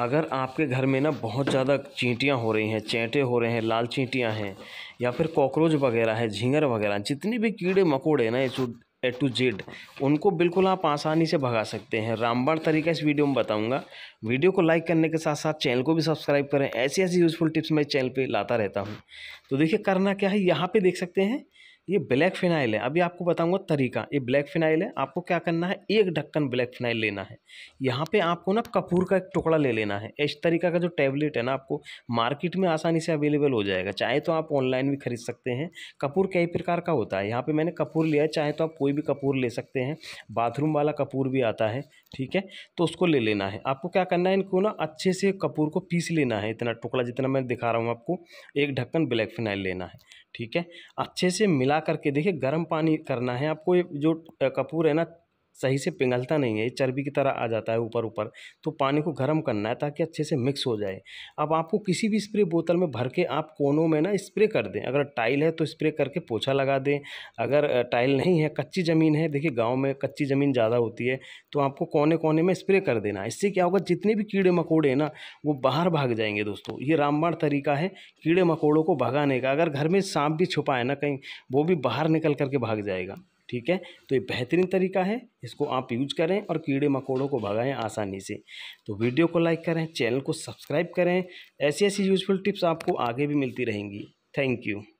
अगर आपके घर में ना बहुत ज़्यादा चींटियाँ हो रही हैं चैंटे हो रहे हैं लाल चींटियाँ हैं या फिर कॉकरोच वगैरह है झींगर वगैरह जितने भी कीड़े मकोड़े ना एच ए टू जेड उनको बिल्कुल आप आसानी से भगा सकते हैं रामबाण तरीका इस वीडियो में बताऊंगा वीडियो को लाइक करने के साथ साथ चैनल को भी सब्सक्राइब करें ऐसी ऐसी यूज़फुल टिप्स मैं चैनल पे लाता रहता हूं तो देखिए करना क्या है यहाँ पे देख सकते हैं ये ब्लैक फिनाइल है अभी आपको बताऊंगा तरीका ये ब्लैक फिनाइल है आपको क्या करना है एक ढक्कन ब्लैक फिनाइल लेना है यहाँ पे आपको ना कपूर का एक टुकड़ा ले लेना है इस तरीका का जो टैबलेट है ना आपको मार्केट में आसानी से अवेलेबल हो जाएगा चाहे तो आप ऑनलाइन भी खरीद सकते हैं कपूर कई प्रकार का होता है यहाँ पर मैंने कपूर लिया है चाहे तो आप कोई भी कपूर ले सकते हैं बाथरूम वाला कपूर भी आता है ठीक है तो उसको ले लेना है आपको क्या करना है इनको ना अच्छे से कपूर को पीस लेना है इतना टुकड़ा जितना मैं दिखा रहा हूँ आपको एक ढक्कन ब्लैक फिनाइल लेना है ठीक है अच्छे से मिला हिला करके देखिए गर्म पानी करना है आपको ये जो कपूर है ना सही से पिघलता नहीं है चर्बी की तरह आ जाता है ऊपर ऊपर तो पानी को गर्म करना है ताकि अच्छे से मिक्स हो जाए अब आपको किसी भी स्प्रे बोतल में भर के आप कोनों में ना स्प्रे कर दें अगर टाइल है तो स्प्रे करके पोछा लगा दें अगर टाइल नहीं है कच्ची ज़मीन है देखिए गाँव में कच्ची ज़मीन ज़्यादा होती है तो आपको कोने कोने में स्प्रे कर देना इससे क्या होगा जितने भी कीड़े मकोड़े हैं ना वो बाहर भाग जाएंगे दोस्तों ये रामबाण तरीका है कीड़े मकोड़ों को भगाने का अगर घर में सांप भी छुपा है ना कहीं वो भी बाहर निकल करके भाग जाएगा ठीक है तो ये बेहतरीन तरीका है इसको आप यूज करें और कीड़े मकोड़ों को भगाएं आसानी से तो वीडियो को लाइक करें चैनल को सब्सक्राइब करें ऐसी ऐसी यूजफुल टिप्स आपको आगे भी मिलती रहेंगी थैंक यू